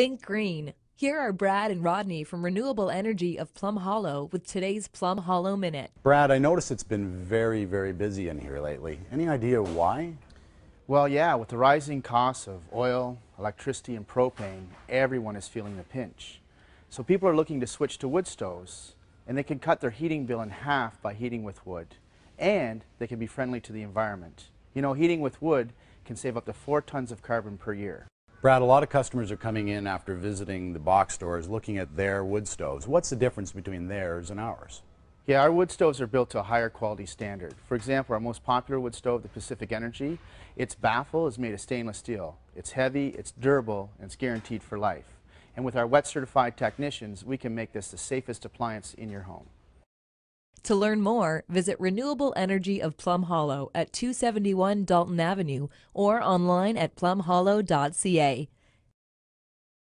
Think green. Here are Brad and Rodney from Renewable Energy of Plum Hollow with today's Plum Hollow Minute. Brad, I notice it's been very, very busy in here lately. Any idea why? Well, yeah, with the rising costs of oil, electricity, and propane, everyone is feeling the pinch. So people are looking to switch to wood stoves, and they can cut their heating bill in half by heating with wood, and they can be friendly to the environment. You know, heating with wood can save up to four tons of carbon per year. Brad, a lot of customers are coming in after visiting the box stores looking at their wood stoves. What's the difference between theirs and ours? Yeah, our wood stoves are built to a higher quality standard. For example, our most popular wood stove, the Pacific Energy, its baffle is made of stainless steel. It's heavy, it's durable, and it's guaranteed for life. And with our wet certified technicians, we can make this the safest appliance in your home. To learn more, visit Renewable Energy of Plum Hollow at 271 Dalton Avenue or online at plumhollow.ca.